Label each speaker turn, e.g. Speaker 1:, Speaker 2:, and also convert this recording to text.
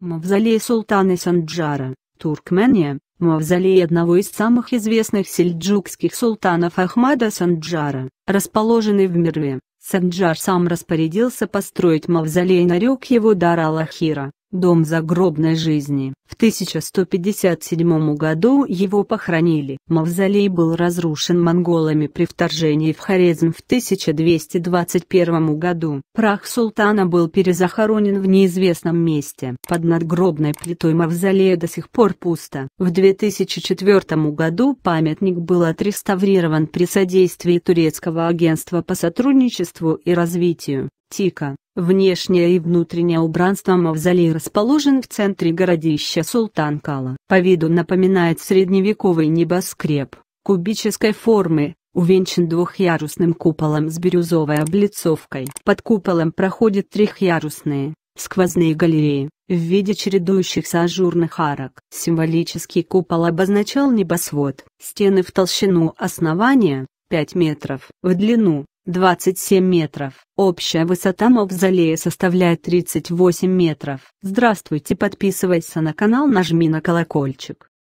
Speaker 1: Мавзолей султана Санджара, Туркмения, мавзолей одного из самых известных сельджукских султанов Ахмада Санджара, расположенный в Мирве. Санджар сам распорядился построить мавзолей нарек его дара алахира дом загробной жизни. В 1157 году его похоронили. Мавзолей был разрушен монголами при вторжении в Хорезм в 1221 году. Прах султана был перезахоронен в неизвестном месте. Под надгробной плитой мавзолея до сих пор пусто. В 2004 году памятник был отреставрирован при содействии турецкого агентства по сотрудничеству и развитию. ТИКа. Внешнее и внутреннее убранство мавзолей расположен в центре городища Султанкала. По виду напоминает средневековый небоскреб, кубической формы, увенчан двухъярусным куполом с бирюзовой облицовкой. Под куполом проходят трехъярусные, сквозные галереи, в виде чередующихся ажурных арок. Символический купол обозначал небосвод. Стены в толщину основания, 5 метров, в длину, 27 метров. Общая высота мавзолея составляет 38 метров. Здравствуйте, подписывайся на канал, нажми на колокольчик.